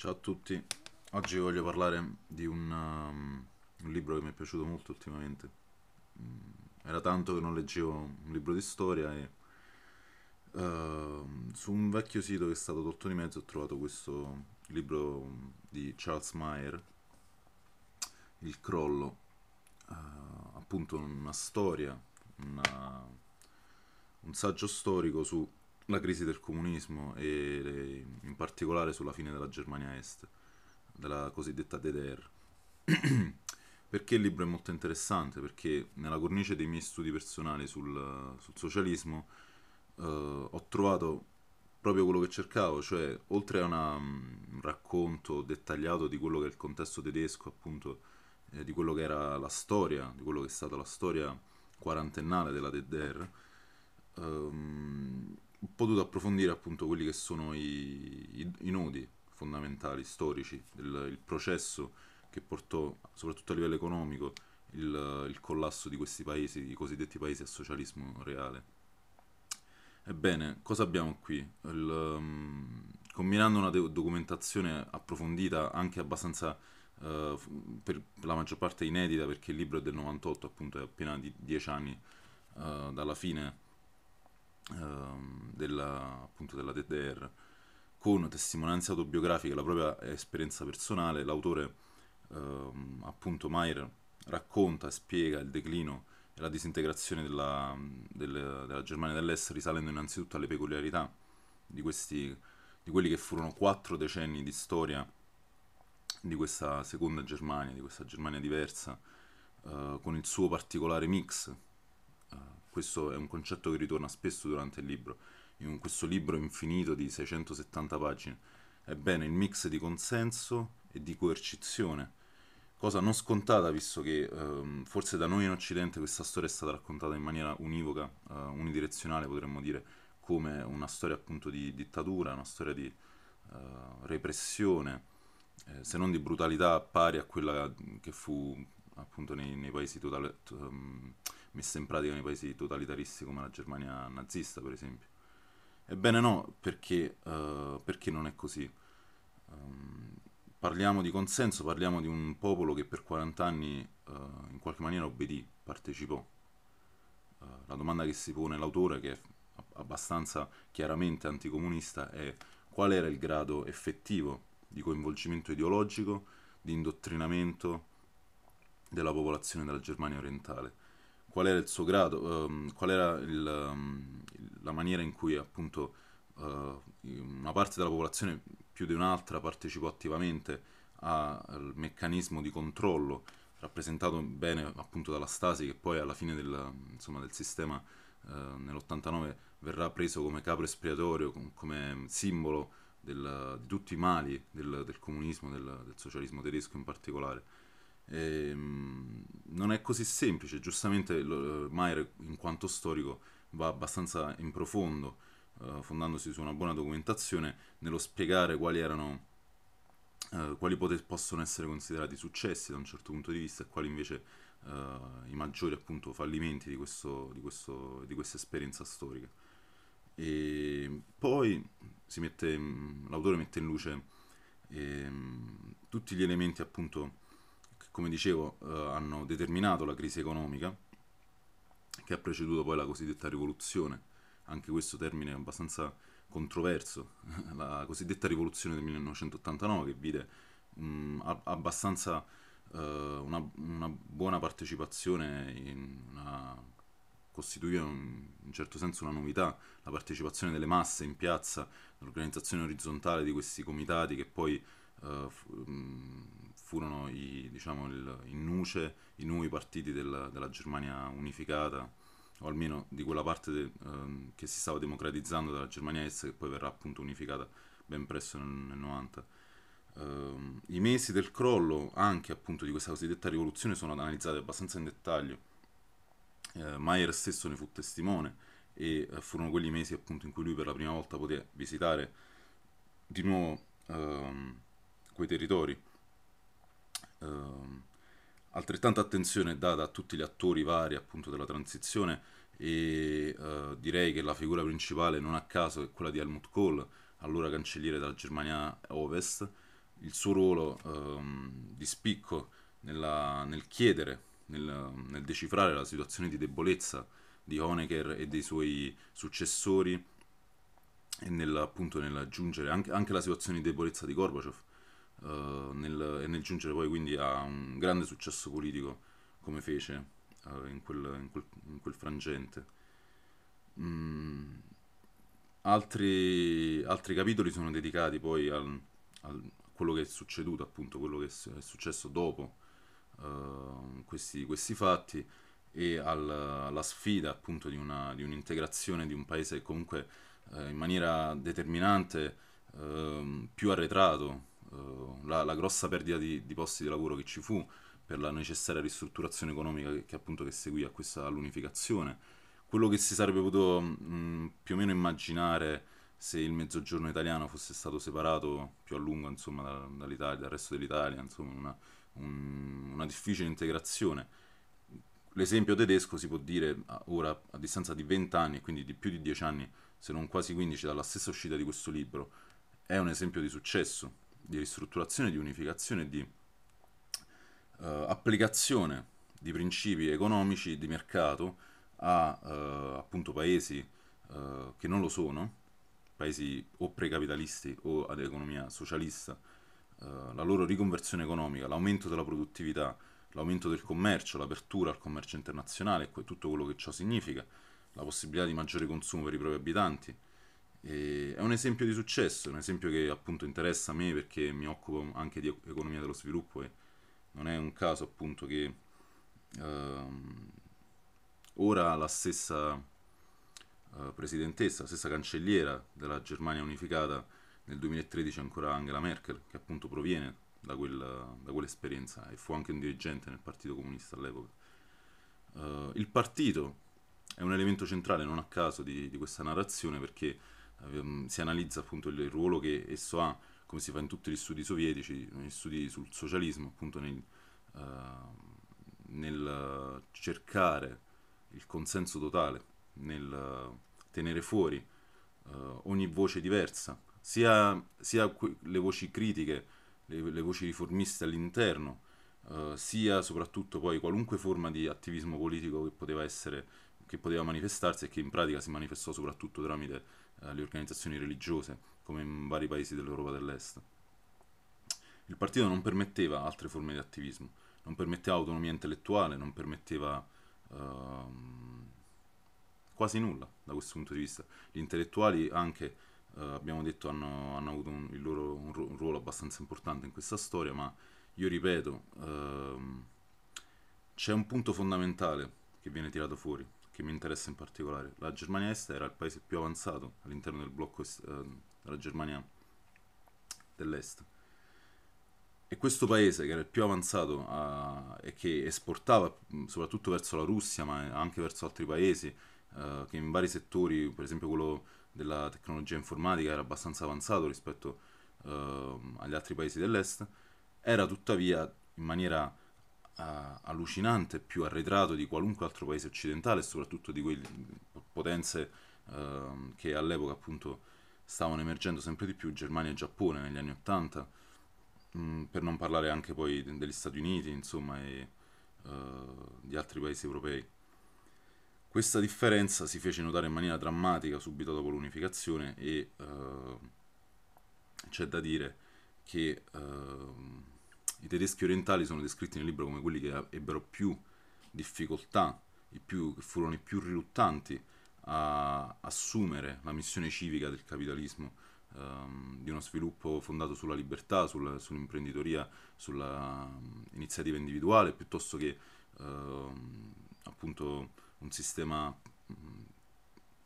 Ciao a tutti, oggi voglio parlare di un, um, un libro che mi è piaciuto molto ultimamente. Mm, era tanto che non leggevo un libro di storia e uh, su un vecchio sito che è stato tolto di mezzo ho trovato questo libro di Charles Meyer, Il crollo, uh, appunto una storia, una, un saggio storico su la crisi del comunismo e le, in particolare sulla fine della Germania Est, della cosiddetta DDR. perché il libro è molto interessante? Perché nella cornice dei miei studi personali sul, sul socialismo eh, ho trovato proprio quello che cercavo, cioè oltre a una, un mm, racconto dettagliato di quello che è il contesto tedesco, appunto, eh, di quello che era la storia, di quello che è stata la storia quarantennale della DDR, ehm, potuto approfondire appunto quelli che sono i, i, i nodi fondamentali, storici, del, il processo che portò, soprattutto a livello economico, il, il collasso di questi paesi, i cosiddetti paesi a socialismo reale. Ebbene, cosa abbiamo qui? Il, um, combinando una de- documentazione approfondita, anche abbastanza uh, per la maggior parte inedita, perché il libro è del 98, appunto è appena di 10 anni uh, dalla fine Ehm, della, appunto della DDR con testimonianze autobiografiche e la propria esperienza personale, l'autore ehm, appunto Mayer racconta e spiega il declino e la disintegrazione della, del, della, Germania dell'Est risalendo innanzitutto alle peculiarità di, questi, di quelli che furono quattro decenni di storia di questa seconda Germania, di questa Germania diversa, eh, con il suo particolare mix questo è un concetto che ritorna spesso durante il libro, in questo libro infinito di 670 pagine. Ebbene, il mix di consenso e di coercizione, cosa non scontata visto che ehm, forse da noi in Occidente questa storia è stata raccontata in maniera univoca, eh, unidirezionale potremmo dire, come una storia appunto di dittatura, una storia di eh, repressione, eh, se non di brutalità pari a quella che fu appunto nei, nei paesi totalitari. t- ehm, messa in pratica nei paesi totalitaristi come la Germania nazista, per esempio. Ebbene no, perché, uh, perché non è così. Um, parliamo di consenso, parliamo di un popolo che per 40 anni uh, in qualche maniera obbedì, partecipò. Uh, la domanda che si pone l'autore, che è abbastanza chiaramente anticomunista, è qual era il grado effettivo di coinvolgimento ideologico, di indottrinamento della popolazione della Germania orientale qual era il suo grado, um, qual era il, um, la maniera in cui appunto uh, una parte della popolazione più di un'altra partecipò attivamente al meccanismo di controllo rappresentato bene appunto dalla Stasi che poi alla fine del, insomma, del sistema eh, nell'89 verrà preso come capro espiatorio, come simbolo del, di tutti i mali del, del comunismo, del, socialismo tedesco in particolare. E, ehm, non è così semplice, giustamente eh, Mayer in quanto storico va abbastanza in profondo, eh, fondandosi su una buona documentazione, nello spiegare quali erano... Uh, quali pot- possono essere considerati successi da un certo punto di vista e quali invece uh, i maggiori appunto, fallimenti di, questo, di, questo, di, questa esperienza storica. E poi mette, mm, l'autore mette in luce eh, tutti gli elementi appunto, come dicevo, eh, hanno determinato la crisi economica che ha preceduto poi la cosiddetta rivoluzione, anche questo termine è abbastanza controverso, la cosiddetta rivoluzione del 1989 che vide mh, abbastanza eh, una, una, buona partecipazione, in una, costituiva in, un certo senso una novità, la partecipazione delle masse in piazza, l'organizzazione orizzontale di questi comitati che poi eh, mm, furono i, diciamo, il, in nuce i nuovi partiti della, della, Germania unificata, o almeno di quella parte de, eh, um, che si stava democratizzando dalla Germania Est, che poi verrà appunto unificata ben presto nel, nel 90. Eh, I mesi del crollo, anche appunto di questa cosiddetta rivoluzione, sono analizzati abbastanza in dettaglio. Uh, Mayer stesso ne fu testimone e uh, furono quelli mesi appunto in cui lui per la prima volta poté visitare di nuovo um, quei territori. Uh, altrettanta attenzione è data a tutti gli attori vari appunto della transizione e uh, direi che la figura principale non a caso è quella di Helmut Kohl, allora cancelliere della Germania Ovest, il suo ruolo um, di spicco nella, nel chiedere, nel, nel, decifrare la situazione di debolezza di Honecker e dei suoi successori e nel, appunto nell'aggiungere anche, anche la situazione di debolezza di Gorbaciov eh, nel, e nel giungere poi quindi a un grande successo politico come fece eh, in quel, in, quel, in, quel, frangente. Mm, altri, altri, capitoli sono dedicati poi al, al, a quello che è succeduto, appunto, quello che è successo dopo uh, questi, questi, fatti e al, alla sfida appunto di, una, di, un'integrazione di un paese che comunque uh, in maniera determinante uh, più arretrato eh, la, la, grossa perdita di, di, posti di lavoro che ci fu per la necessaria ristrutturazione economica che, che appunto che seguì a questa all'unificazione. Quello che si sarebbe potuto mh, più o meno immaginare se il mezzogiorno italiano fosse stato separato più a lungo insomma, da, dall'Italia, dal resto dell'Italia, insomma una, un, una difficile integrazione. L'esempio tedesco si può dire ora a distanza di 20 anni quindi di più di 10 anni, se non quasi 15, dalla stessa uscita di questo libro, è un esempio di successo di ristrutturazione, di unificazione, di uh, applicazione di principi economici di mercato a uh, appunto paesi uh, che non lo sono, paesi o precapitalisti o ad economia socialista, la loro riconversione economica, l'aumento della produttività, l'aumento del commercio, l'apertura al commercio internazionale e tutto quello che ciò significa, la possibilità di maggiore consumo per i propri abitanti, e è un esempio di successo, un esempio che appunto interessa a me perché mi occupo anche di economia dello sviluppo e non è un caso appunto che ehm, ora la stessa eh, presidentessa, la stessa cancelliera della Germania unificata nel 2013 è ancora Angela Merkel, che appunto proviene da, quella, da quell'esperienza e fu anche un dirigente nel Partito Comunista all'epoca. Eh, il partito è un elemento centrale non a caso di, di questa narrazione perché Ehm, si analizza appunto il ruolo che esso ha, come si fa in tutti gli studi sovietici, negli studi sul socialismo, appunto nel, uh, nel cercare il consenso totale, nel tenere fuori uh, ogni voce diversa, sia, sia que- le voci critiche, le, le, voci riformiste all'interno, uh, sia soprattutto poi qualunque forma di attivismo politico che poteva essere che poteva manifestarsi e che in pratica si manifestò soprattutto tramite eh, le organizzazioni religiose, come in vari paesi dell'Europa dell'Est. Il partito non permetteva altre forme di attivismo, non permetteva autonomia intellettuale, non permetteva ehm, quasi nulla da questo punto di vista. Gli intellettuali anche, eh, abbiamo detto, hanno, hanno avuto un, il loro, un, un, ruolo abbastanza importante in questa storia, ma io ripeto, ehm, c'è un punto fondamentale che viene tirato fuori, che mi interessa in particolare. La Germania Est era il paese più avanzato all'interno del blocco est, eh, della Germania dell'Est. E questo paese, che era il più avanzato a, eh, e che esportava soprattutto verso la Russia, ma anche verso altri paesi, eh, che in vari settori, per esempio quello della tecnologia informatica, era abbastanza avanzato rispetto eh, agli altri paesi dell'Est, era tuttavia in maniera uh, allucinante, più arretrato di qualunque altro paese occidentale, soprattutto di quelle eh, potenze uh, che all'epoca appunto stavano emergendo sempre di più, Germania e Giappone negli anni Ottanta, mm, per non parlare anche poi degli Stati Uniti, insomma, e eh, di altri paesi europei. Questa differenza si fece notare in maniera drammatica subito dopo l'unificazione e uh, c'è da dire che uh, i tedeschi orientali sono descritti nel libro come quelli che ebbero più difficoltà, più, che furono i più riluttanti a assumere la missione civica del capitalismo, ehm, di uno sviluppo fondato sulla libertà, sulla, sull'imprenditoria, sull'iniziativa um, individuale, piuttosto che ehm, appunto un sistema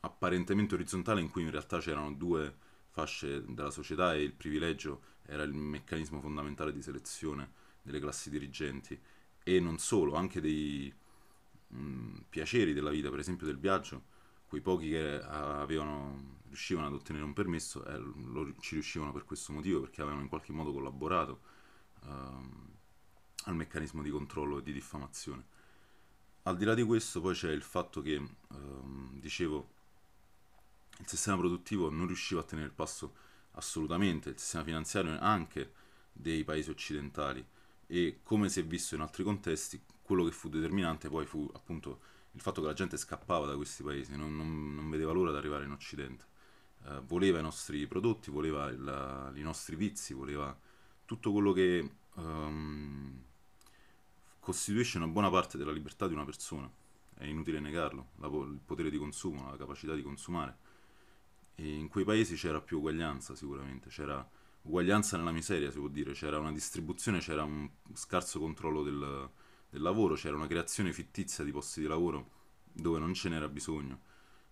apparentemente orizzontale in cui in realtà c'erano due fasce della società e il privilegio era il meccanismo fondamentale di selezione delle classi dirigenti e non solo, anche dei mh, mm, piaceri della vita, per esempio del viaggio, quei pochi che avevano, riuscivano ad ottenere un permesso eh, lo, ci riuscivano per questo motivo, perché avevano in qualche modo collaborato ehm, al meccanismo di controllo e di diffamazione. Al di là di questo poi c'è il fatto che, ehm, dicevo, il sistema produttivo non riusciva a tenere il passo assolutamente, il sistema finanziario anche dei paesi occidentali e come si è visto in altri contesti, quello che fu determinante poi fu appunto il fatto che la gente scappava da questi paesi, non, non, non vedeva l'ora di arrivare in Occidente, eh, voleva i nostri prodotti, voleva la, i nostri vizi, voleva tutto quello che um, costituisce una buona parte della libertà di una persona, è inutile negarlo, la, il potere di consumo, la capacità di consumare e in quei paesi c'era più uguaglianza sicuramente, c'era uguaglianza nella miseria si può dire, c'era una distribuzione, c'era un scarso controllo del, del lavoro, c'era una creazione fittizia di posti di lavoro dove non ce n'era bisogno,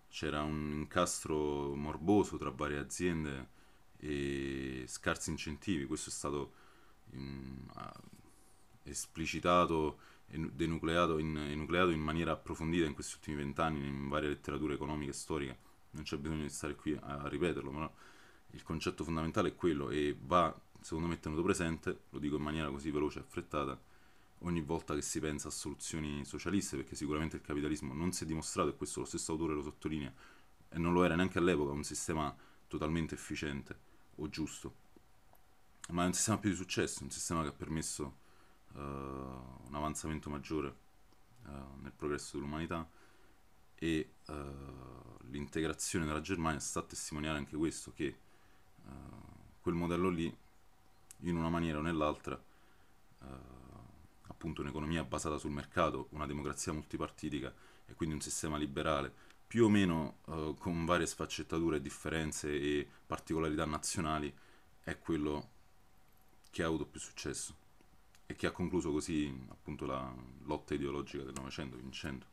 c'era un incastro morboso tra varie aziende e scarsi incentivi, questo è stato in, eh, esplicitato e denucleato in, in maniera approfondita in questi ultimi vent'anni in varie letterature economiche e storiche non c'è bisogno di stare qui a ripeterlo, ma no, il concetto fondamentale è quello e va, secondo me, tenuto presente, lo dico in maniera così veloce e affrettata, ogni volta che si pensa a soluzioni socialiste, perché sicuramente il capitalismo non si è dimostrato, e questo lo stesso autore lo sottolinea, e non lo era neanche all'epoca, un sistema totalmente efficiente o giusto, ma è un sistema più di successo, un sistema che ha permesso uh, un avanzamento maggiore uh, nel progresso dell'umanità, e uh, l'integrazione della Germania sta a testimoniare anche questo, che uh, quel modello lì, in una maniera o nell'altra, uh, appunto un'economia basata sul mercato, una democrazia multipartitica e quindi un sistema liberale, più o meno con varie sfaccettature, differenze e particolarità nazionali, è quello che ha avuto più successo e che ha concluso così appunto la lotta ideologica del Novecento vincendo.